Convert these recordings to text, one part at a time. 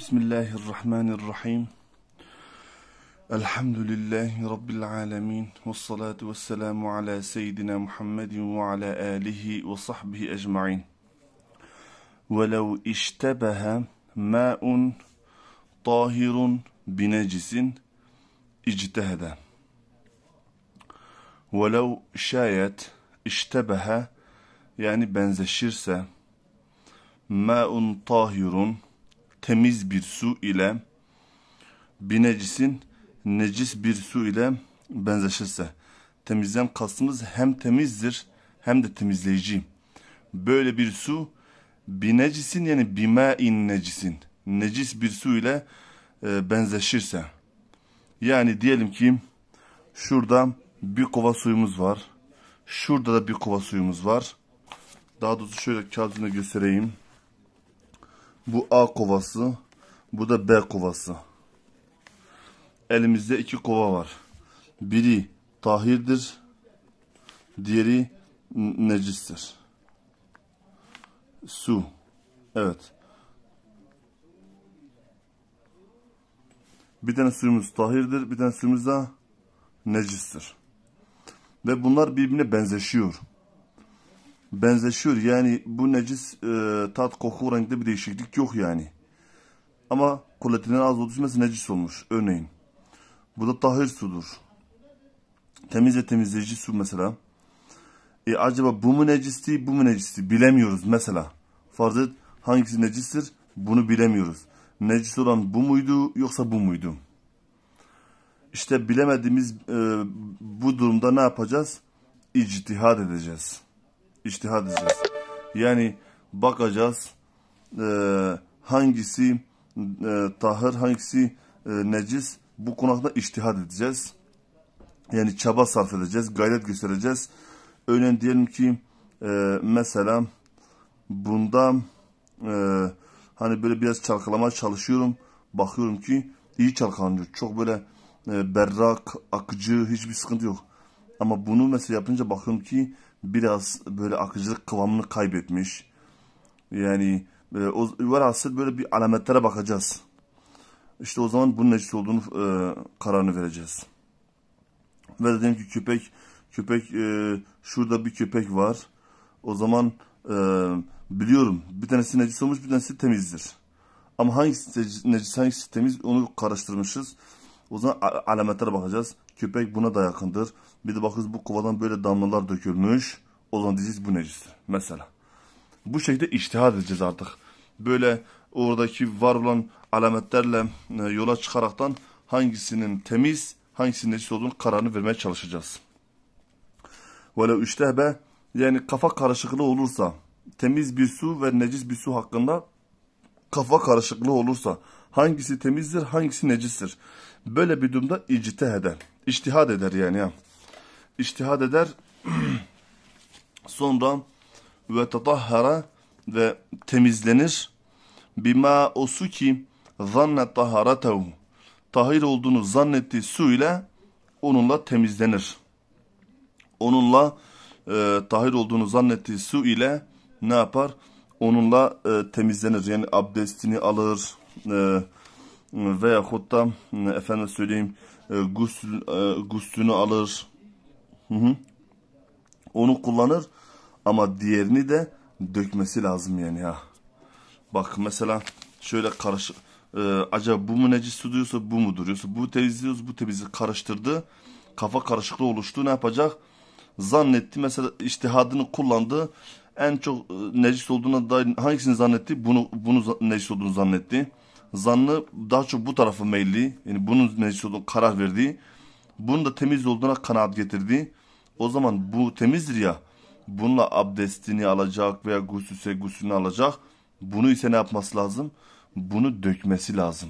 بسم الله الرحمن الرحيم الحمد لله رب العالمين والصلاة والسلام على سيدنا محمد وعلى آله وصحبه أجمعين ولو اشتبه ماء طاهر بنجس اجتهد ولو شايت اشتبه يعني بنزشرس ماء طاهر temiz bir su ile bir necisin necis bir su ile benzeşirse. Temizden kastımız hem temizdir hem de temizleyici. Böyle bir su bir necisin yani bime in necisin. Necis bir su ile e, benzeşirse. Yani diyelim ki şurada bir kova suyumuz var. Şurada da bir kova suyumuz var. Daha doğrusu şöyle kağıdını göstereyim. Bu A kovası. Bu da B kovası. Elimizde iki kova var. Biri tahirdir. Diğeri necistir. Su. Evet. Bir tane suyumuz tahirdir. Bir tane suyumuz da necistir. Ve bunlar birbirine benzeşiyor benzeşiyor. Yani bu necis e, tat, koku, renkte bir değişiklik yok yani. Ama kuletinden az düşmesi necis olmuş örneğin. Bu da tahir sudur. Temiz ve temizleyici su mesela. E acaba bu mu necisti, bu mu necisti bilemiyoruz mesela. Farz et hangisi necistir bunu bilemiyoruz. Necis olan bu muydu yoksa bu muydu? İşte bilemediğimiz e, bu durumda ne yapacağız? İctihad edeceğiz iştihad edeceğiz. Yani bakacağız e, hangisi e, tahır hangisi e, necis bu konakta iştihad edeceğiz. Yani çaba sarf edeceğiz, gayret göstereceğiz. Öyle diyelim ki e, mesela bunda e, hani böyle biraz çalkalamaya çalışıyorum. Bakıyorum ki iyi çalkanıyor, Çok böyle e, berrak, akıcı, hiçbir sıkıntı yok. Ama bunu mesela yapınca bakıyorum ki biraz böyle akıcılık kıvamını kaybetmiş. Yani e, o, velhasıl böyle bir alametlere bakacağız. İşte o zaman bunun necis olduğunu e, kararını vereceğiz. Ve dedim ki köpek köpek e, şurada bir köpek var. O zaman e, biliyorum bir tanesi necis olmuş bir tanesi temizdir. Ama hangisi necis hangisi temiz onu karıştırmışız. O zaman alametlere bakacağız. Köpek buna da yakındır. Bir de bakıyoruz bu kovadan böyle damlalar dökülmüş. O zaman diyeceğiz bu necistir mesela. Bu şekilde iştihad edeceğiz artık. Böyle oradaki var olan alametlerle e, yola çıkaraktan hangisinin temiz, hangisinin necis olduğunu kararını vermeye çalışacağız. Böyle iştehbe yani kafa karışıklığı olursa temiz bir su ve necis bir su hakkında kafa karışıklığı olursa hangisi temizdir hangisi necistir. Böyle bir durumda ictihad eder. İçtihad eder yani ya iştihad eder. Sonra ve tatahhara ve temizlenir. Bima o su ki zanne taharetehu. Tahir olduğunu zannettiği su ile onunla temizlenir. Onunla e, tahir olduğunu zannettiği su ile ne yapar? Onunla e, temizlenir. Yani abdestini alır e, veyahut da e, efendim söyleyeyim e, gusül, e, guslünü alır Hı hı. Onu kullanır ama diğerini de dökmesi lazım yani ya. Bak mesela şöyle karış, Ee, acaba bu mu necis su diyorsa bu mu duruyorsa bu temizliyoruz bu temizli karıştırdı. Kafa karışıklığı oluştu ne yapacak? Zannetti mesela iştihadını kullandı. En çok e, necis olduğuna dair hangisini zannetti? Bunu, bunu necis olduğunu zannetti. Zannı daha çok bu tarafı meyilli. Yani bunun necis olduğunu karar verdiği. Bunun da temiz olduğuna kanaat getirdiği o zaman bu temizdir ya. Bununla abdestini alacak veya gusüse gusünü alacak. Bunu ise ne yapması lazım? Bunu dökmesi lazım.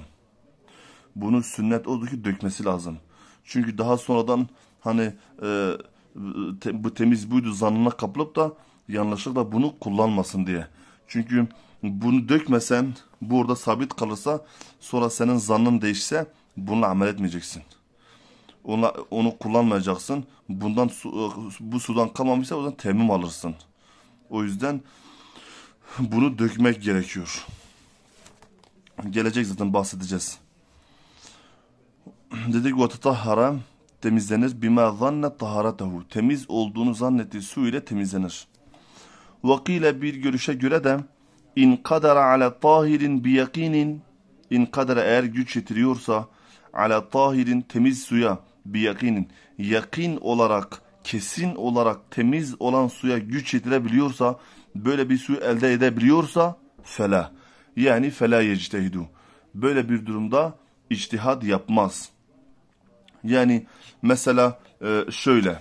Bunu sünnet odur ki dökmesi lazım. Çünkü daha sonradan hani e, te, bu temiz buydu zannına kapılıp da yanlışlıkla bunu kullanmasın diye. Çünkü bunu dökmesen burada sabit kalırsa sonra senin zannın değişse bunu amel etmeyeceksin.'' Ona, onu kullanmayacaksın. Bundan su, e, bu sudan kalmamışsa o zaman temim alırsın. O yüzden bunu dökmek gerekiyor. Gelecek zaten bahsedeceğiz. Dedik ve tatahhara temizlenir. Bima zanne taharetehu. Temiz olduğunu zannettiği su ile temizlenir. Vakile bir görüşe göre de in kadara ala tahirin bi yakinin in kadara eğer güç yetiriyorsa ala tahirin temiz suya bir yakinin yakin olarak kesin olarak temiz olan suya güç yetirebiliyorsa böyle bir su elde edebiliyorsa fela yani fela yectehidu böyle bir durumda içtihad yapmaz. Yani mesela e, şöyle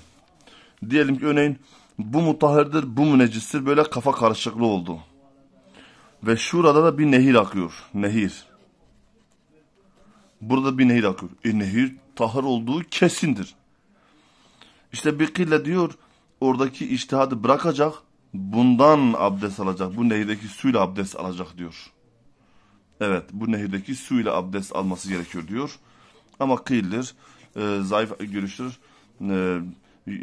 diyelim ki örneğin bu mutahhirdir bu münecistir böyle kafa karışıklığı oldu. Ve şurada da bir nehir akıyor. Nehir. Burada bir nehir akıyor. E nehir tahır olduğu kesindir. İşte Bekir'le diyor oradaki iştihadı bırakacak bundan abdest alacak. Bu nehirdeki suyla abdest alacak diyor. Evet bu nehirdeki suyla abdest alması gerekiyor diyor. Ama kıyılır, e, zayıf görüştür. E,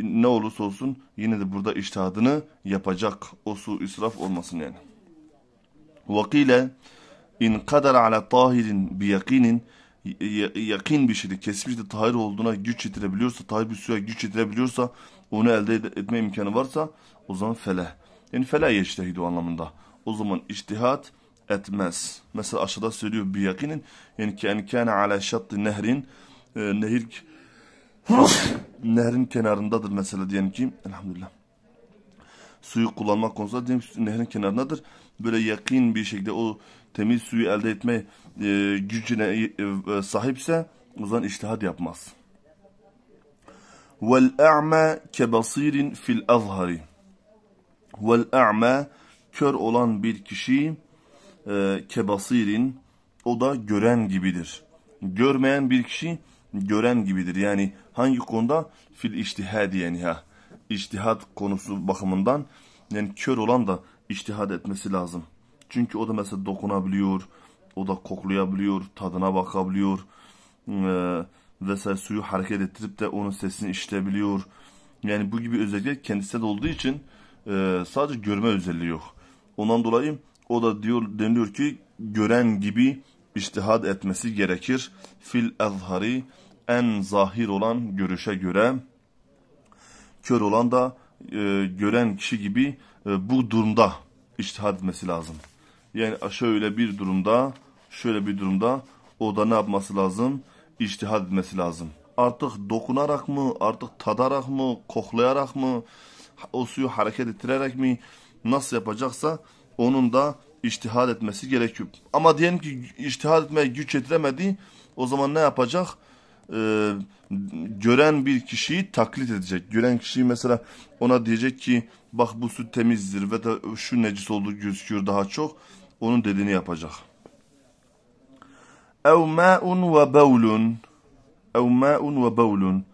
ne olursa olsun yine de burada iştihadını yapacak. O su israf olmasın yani. وَقِيلَ اِنْ قَدَرَ عَلَى طَاهِرٍ بِيَقِينٍ yakın bir şekilde kesmişte de tahir olduğuna güç yetirebiliyorsa, tahir bir suya güç yetirebiliyorsa, onu elde etme imkanı varsa o zaman feleh. Yani feleh yeştehidu anlamında. O zaman iştihat etmez. Mesela aşağıda söylüyor bir yakinin. Yani ki kâne alâ şattı nehrin. E, nehir nehrin kenarındadır mesela diyelim ki elhamdülillah. Suyu kullanmak konusunda diyelim ki nehrin kenarındadır. Böyle yakın bir şekilde o temiz suyu elde etme e, gücüne e, e, sahipse o zaman iştihad yapmaz. وَالْاَعْمَى كَبَصِيرٍ fil azhari. الْاَظْهَرِ وَالْاَعْمَى Kör olan bir kişi e, kebasirin o da gören gibidir. Görmeyen bir kişi gören gibidir. Yani hangi konuda? Fil iştihadi yani ha. İçtihat konusu bakımından yani kör olan da iştihad etmesi lazım. Çünkü o da mesela dokunabiliyor, o da koklayabiliyor, tadına bakabiliyor. Ee, vesaire suyu hareket ettirip de onun sesini işitebiliyor. Yani bu gibi özellikler kendisinde olduğu için e, sadece görme özelliği yok. Ondan dolayı o da diyor deniliyor ki gören gibi iştihad etmesi gerekir. Fil azhari en zahir olan görüşe göre kör olan da e, gören kişi gibi e, bu durumda iştihad etmesi lazım. Yani şöyle bir durumda, şöyle bir durumda o da ne yapması lazım? İçtihad etmesi lazım. Artık dokunarak mı, artık tadarak mı, koklayarak mı, o suyu hareket ettirerek mi nasıl yapacaksa onun da içtihad etmesi gerekiyor. Ama diyelim ki içtihad etmeye güç yetiremedi. O zaman ne yapacak? Ee, gören bir kişiyi taklit edecek. Gören kişiyi mesela ona diyecek ki bak bu süt temizdir ve de şu necis olduğu gözüküyor daha çok onun dediğini yapacak. Ev ma'un ve bevlun. Ev ma'un ve bevlun.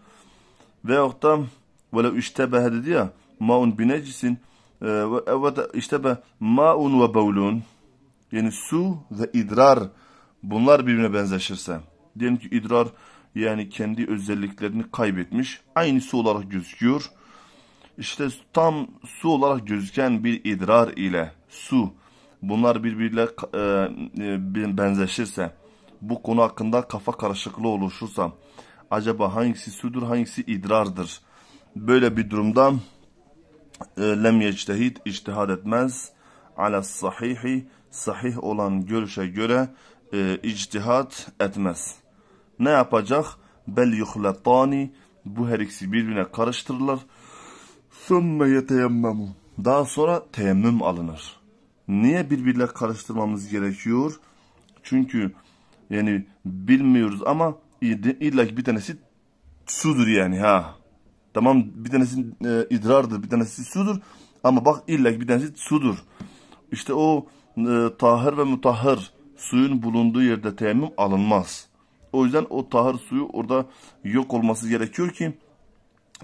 Veyahut da velev iştebehe dedi ya ma'un binecisin ee, ve e, iştebe ma'un ve bevlun. Yani su ve idrar bunlar birbirine benzeşirse. Diyelim ki idrar yani kendi özelliklerini kaybetmiş. Aynı su olarak gözüküyor. İşte tam su olarak gözüken bir idrar ile su bunlar birbiriyle e, e, benzeşirse, bu konu hakkında kafa karışıklığı oluşursa, acaba hangisi südür, hangisi idrardır? Böyle bir durumda e, lem yectehid, içtihad etmez. Ala sahihi, sahih olan görüşe göre e, içtihat etmez. Ne yapacak? Bel yuhletani, bu her ikisi birbirine karıştırılır. Sümme yeteyemmemu. Daha sonra teyemmüm alınır niye birbiriyle karıştırmamız gerekiyor? Çünkü yani bilmiyoruz ama illa bir tanesi sudur yani ha. Tamam bir tanesi e, idrardır, bir tanesi sudur ama bak illa bir tanesi sudur. İşte o e, tahir ve mutahhir suyun bulunduğu yerde temim alınmaz. O yüzden o tahir suyu orada yok olması gerekiyor ki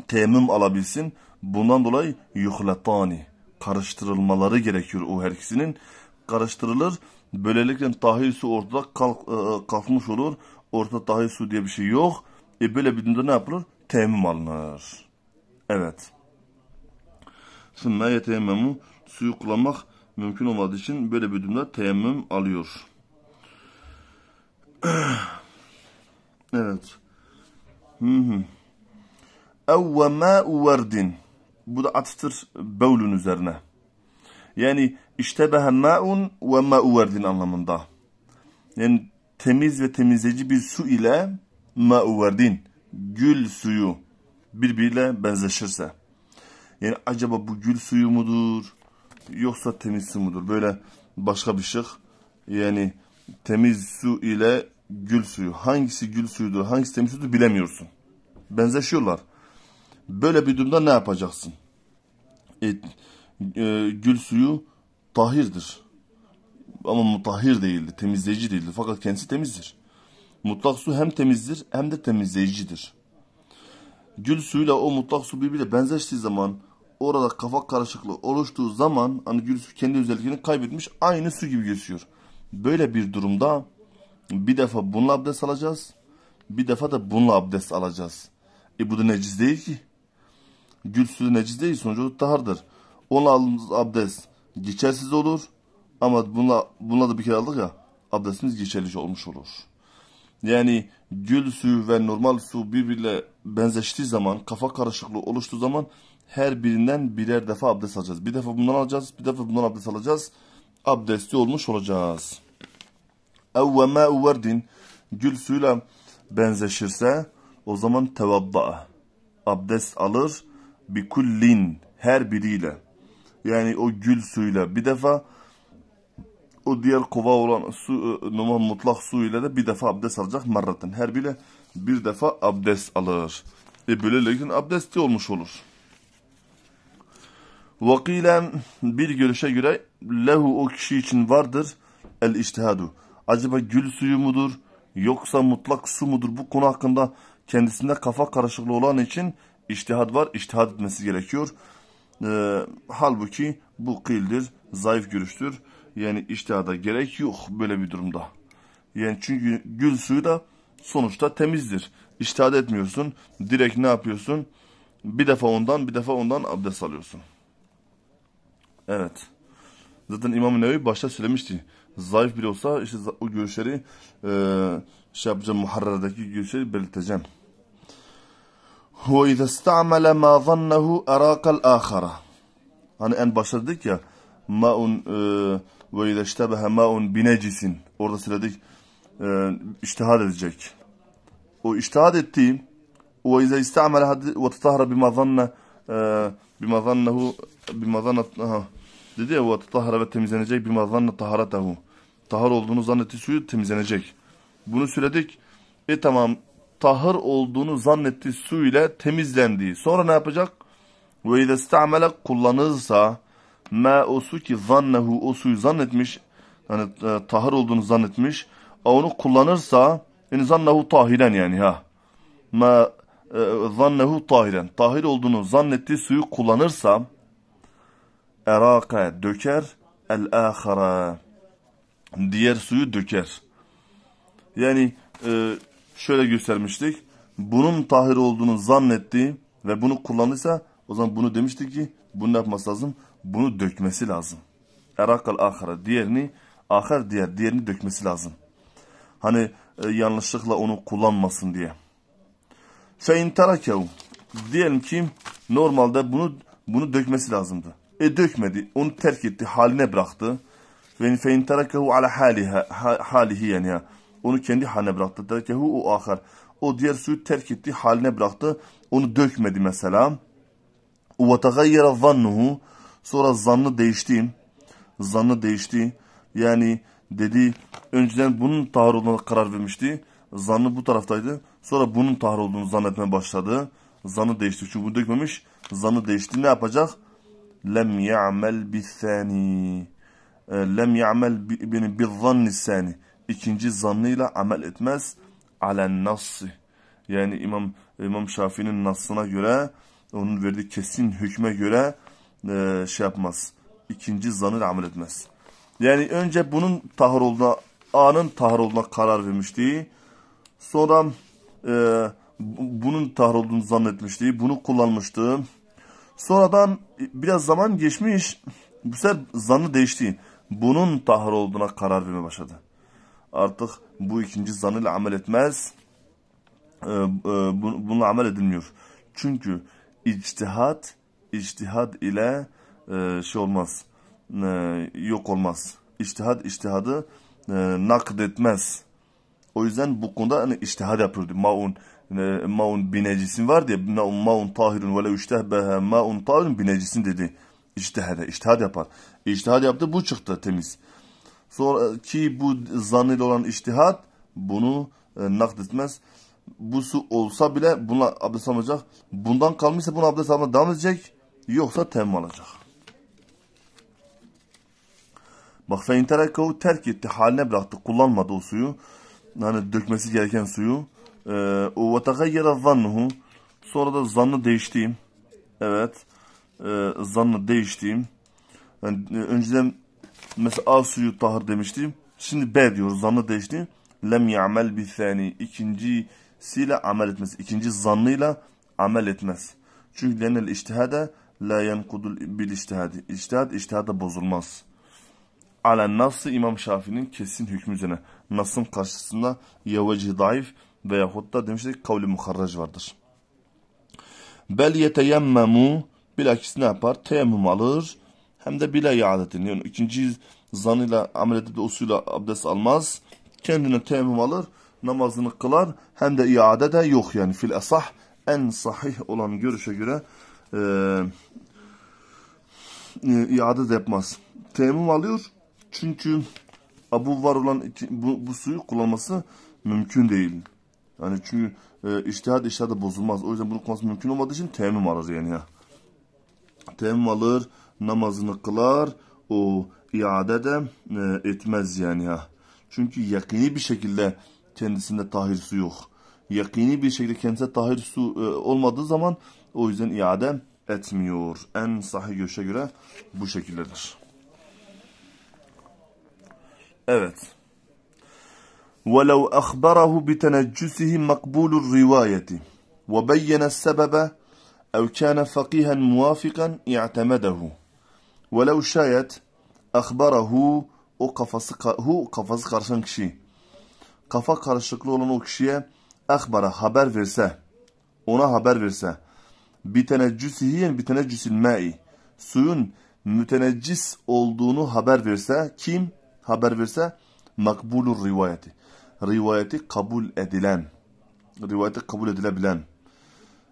temim alabilsin. Bundan dolayı yuhlatani karıştırılmaları gerekiyor o her ikisinin. Karıştırılır. Böylelikle tahil su ortada kalk, e, e kalkmış olur. Orta tahil su diye bir şey yok. E böyle bir durumda ne yapılır? Temim alınır. Evet. Sümme yeteyemmemu suyu kullanmak mümkün olmadığı için böyle bir durumda teyemmüm alıyor. evet. Hı hı. Evve ma'u verdin bu da atıftır bevlün üzerine. Yani işte iştebehe ma'un ve ma'u verdin anlamında. Yani temiz ve temizleyici bir su ile ma'u verdin. Gül suyu birbiriyle benzeşirse. Yani acaba bu gül suyu mudur? Yoksa temiz su mudur? Böyle başka bir şık. Yani temiz su ile gül suyu. Hangisi gül suyudur, hangisi temiz suyudur bilemiyorsun. Benzeşiyorlar. Böyle bir durumda ne yapacaksın? E, e, gül suyu tahirdir. Ama mutahhir değildi, temizleyici değildi. Fakat kendisi temizdir. Mutlak su hem temizdir hem de temizleyicidir. Gül suyuyla o mutlak su birbiriyle benzeştiği zaman orada kafa karışıklığı oluştuğu zaman hani gül su kendi özelliklerini kaybetmiş aynı su gibi gözüküyor. Böyle bir durumda bir defa bununla abdest alacağız. Bir defa da bununla abdest alacağız. E bu da neciz değil ki. Gül suyu necis değil sonucu tahardır. Onu aldığımız abdest geçersiz olur. Ama buna, buna da bir kere aldık ya abdestimiz geçerli olmuş olur. Yani gül suyu ve normal su birbirle benzeştiği zaman, kafa karışıklığı oluştuğu zaman her birinden birer defa abdest alacağız. Bir defa bundan alacağız, bir defa bundan abdest alacağız. Abdestli olmuş olacağız. Evve ma'u verdin. Gül suyuyla benzeşirse o zaman tevabba. Abdest alır bi kullin her biriyle. Yani o gül suyuyla bir defa o diğer kova olan su e, normal mutlak suyuyla da bir defa abdest alacak marratın, Her biriyle bir defa abdest alır. E böylelikle abdesti olmuş olur. Vakilen bir görüşe göre lehu o kişi için vardır el iştihadu. Acaba gül suyu mudur yoksa mutlak su mudur? Bu konu hakkında kendisinde kafa karışıklığı olan için iştihad var. İştihad etmesi gerekiyor. E, halbuki bu kıldır, zayıf görüştür. Yani iştihada gerek yok böyle bir durumda. Yani çünkü gül suyu da sonuçta temizdir. İştihad etmiyorsun. Direkt ne yapıyorsun? Bir defa ondan, bir defa ondan abdest alıyorsun. Evet. Zaten İmam-ı Nevi başta söylemişti. Zayıf bile olsa işte o görüşleri e, şey yapacağım, Muharrer'deki görüşleri belirteceğim. Hu izâ sta'mele mâ zannehu erâkal âkhara. Hani en başta ya maun e, ve izâ iştebehe maun binecisin. Orada söyledik e, edecek. O iştihad ettiği ve izâ istamele ve tutahara bima zanne bima zannehu bima zanne dedi ya ve tutahara ve temizlenecek bima zanne taharatahu. Tahar olduğunu zannettiği suyu temizlenecek. Bunu söyledik. E tamam tahır olduğunu zannettiği su ile temizlendiği. Sonra ne yapacak? Ve ize kullanırsa ma o su ki zannehu o suyu zannetmiş yani e, tahır olduğunu zannetmiş. Onu kullanırsa yani zannehu tahiren yani ha. Ma e, zannehu tahiren. Tahir olduğunu zannettiği suyu kullanırsa eraka döker el ahara diğer suyu döker. Yani e, şöyle göstermiştik. Bunun tahir olduğunu zannetti ve bunu kullanırsa o zaman bunu demiştik ki bunu yapması lazım? Bunu dökmesi lazım. Erakal ahara diğerini ahar diğer diğerini dökmesi lazım. Hani e, yanlışlıkla onu kullanmasın diye. Fe interakev diyelim ki normalde bunu bunu dökmesi lazımdı. E dökmedi. Onu terk etti. Haline bıraktı. Ve fe interakehu ala haliha halihi yani ya. Onu kendi haline bıraktı. Derkehu o ahar. O diğer suyu terk etti, haline bıraktı. Onu dökmedi mesela. وَتَغَيَّرَ zannuhu. Sonra zannı değişti. Zannı değişti. Yani dedi önceden bunun tahar olduğuna karar vermişti. Zannı bu taraftaydı. Sonra bunun tahar olduğunu zannetmeye başladı. Zannı değişti. Çünkü bunu dökmemiş. Zannı değişti. Ne yapacak? Lem yamel bi يَعْمَلْ بِالثَّانِي لَمْ bi bi الثَّانِي ikinci zannıyla amel etmez. Alen nasi, Yani İmam, İmam Şafii'nin nasına göre, onun verdiği kesin hükme göre e, şey yapmaz. İkinci zanıyla amel etmez. Yani önce bunun tahar olduğuna, A'nın tahar olduğuna karar vermişti. Sonra e, bunun tahar olduğunu zannetmişti. Bunu kullanmıştı. Sonradan e, biraz zaman geçmiş. Bu sefer zanı değişti. Bunun tahar olduğuna karar verme başladı artık bu ikinci zanıyla amel etmez. Ee, e, bunu amel edilmiyor. Çünkü içtihat, içtihat ile e, şey olmaz, e, yok olmaz. İçtihat, içtihadı e, nakdetmez. O yüzden bu konuda hani içtihad yapıyordu. Maun maun binecisin var diye maun tahirun ve le üçtehbehe maun tahirun binecisin dedi. İçtihade, içtihad yapar. İçtihad yaptı bu çıktı temiz. Sonra e, ki bu zannıyla olan iştihat bunu e, nakletmez. Bu su olsa bile buna abdest almayacak. Bundan kalmışsa bunu abdest almaya devam edecek. Yoksa temmü alacak. Bak fe interekavü terk etti. Haline bıraktı. Kullanmadı o suyu. Yani dökmesi gereken suyu. E, o ve tegayyere zannuhu. Sonra da zannı değiştiğim. Evet. E, zannı değiştiğim. Yani e, önceden Mesela A suyu tahır demiştim. Şimdi B diyoruz. Zanlı değişti. Lem ya'mel bisani. İkincisiyle amel etmez. İkinci zanlıyla amel etmez. Çünkü lenel iştihade la yenkudul bil iştihadi. İçtihad iştihada bozulmaz. Alen nasıl İmam Şafii'nin kesin hükmü üzerine. Nas'ın karşısında yavacı daif veyahut da demiştik kavli muharrac vardır. Bel yeteyemmemu bilakis ne yapar? Teyemmüm alır hem de bile iadetin. Yani ikinci zanıyla amel edip de usulü abdest almaz. Kendine temim alır, namazını kılar. Hem de iade de yok yani. Fil esah en sahih olan görüşe göre e, e, iade de yapmaz. Temmim alıyor çünkü abu var olan bu, bu suyu kullanması mümkün değil. Yani çünkü e, iştihad iştihada bozulmaz. O yüzden bunu kullanması mümkün olmadığı için temim alır yani ya. Temim alır namazını kılar o iade de e, etmez yani ha. Çünkü yakini bir şekilde kendisinde tahir su yok. Yakini bir şekilde kendisinde tahir su e, olmadığı zaman o yüzden iade etmiyor. En sahih görüşe göre bu şekildedir. Evet. وَلَوْ أَخْبَرَهُ بِتَنَجُّسِهِ مَقْبُولُ الرِّوَايَةِ وَبَيَّنَ السَّبَبَ اَوْ كَانَ فَقِيهًا مُوَافِقًا اِعْتَمَدَهُ وَلَوْ şayet اَخْبَرَهُ O kafası, hu kafası karışan kişi. Kafa karışıklığı olan o kişiye اَخْبَرَ Haber verse. Ona haber verse. بِتَنَجُّسِهِ yani بِتَنَجُّسِ الْمَاءِ Suyun müteneccis olduğunu haber verse. Kim? Haber verse. Makbulur rivayeti. Rivayeti kabul edilen. Rivayeti kabul edilebilen.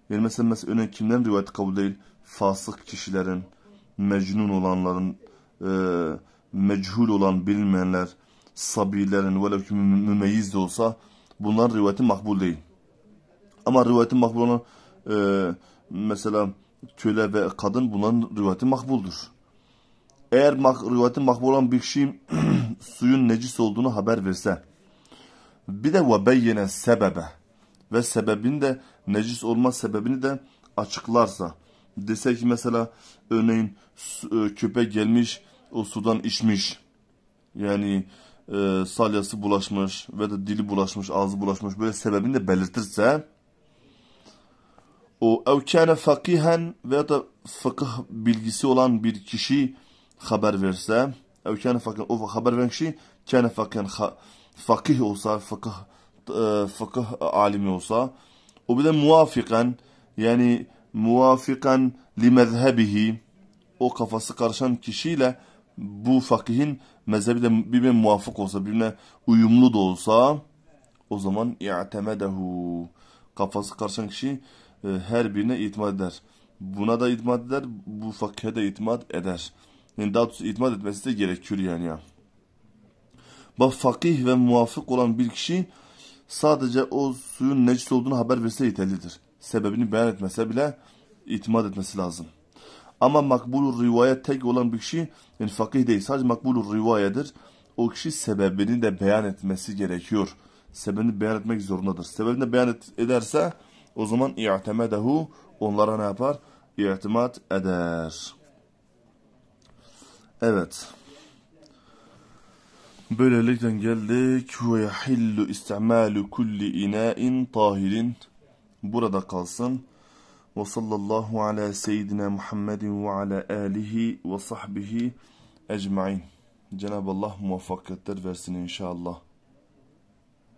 Yani mesela, mesela örneğin kimden rivayet kabul değil? Fasık kişilerin, mecnun olanların, e, mechul olan bilmeyenler, sabilerin velev ki mümeyyiz de olsa bunlar rivayeti makbul değil. Ama rivayeti makbul olan e, mesela köle ve kadın bunların rivayeti makbuldur. Eğer mak, rivayeti makbul olan bir kişi suyun necis olduğunu haber verse bir de ve yine sebebe ve sebebini de necis olma sebebini de açıklarsa dese ki mesela örneğin e, köpek gelmiş o sudan içmiş. Yani e, salyası bulaşmış ve de dili bulaşmış, ağzı bulaşmış böyle sebebini de belirtirse o ev kâne fakihen veya da fıkıh bilgisi olan bir kişi haber verse ev kâne fakihen o haber veren kişi kâne fakihen fakih olsa fıkıh e, fıkıh alimi olsa o bir de muvafiken yani muvafikan li mezhebihi o kafası karışan kişiyle bu fakihin mezhebi de birbirine muvafık olsa, birbirine uyumlu da olsa o zaman i'temedehu. Kafası karışan kişi e, her birine itimat eder. Buna da itimat eder, bu fakhe de itimat eder. Yani daha doğrusu itimat etmesi de gerekiyor yani ya. Bak fakih ve muvafık olan bir kişi sadece o suyun necis olduğunu haber verse yeterlidir sebebini beyan etmese bile itimat etmesi lazım. Ama makbulur rivayet tek olan bir kişi yani fakih değil sadece makbulur rivayedir. O kişi sebebini de beyan etmesi gerekiyor. Sebebini beyan etmek zorundadır. Sebebini de beyan ederse o zaman i'temedehu onlara ne yapar? İ'timat eder. Evet. Böylelikle geldik. Ve yahillu istimalu kulli ina'in tahirin burada kalsın. Ve sallallahu ala seyyidina Muhammedin ve ala alihi ve sahbihi ecmain. Cenab-ı Allah muvaffakiyetler versin inşallah.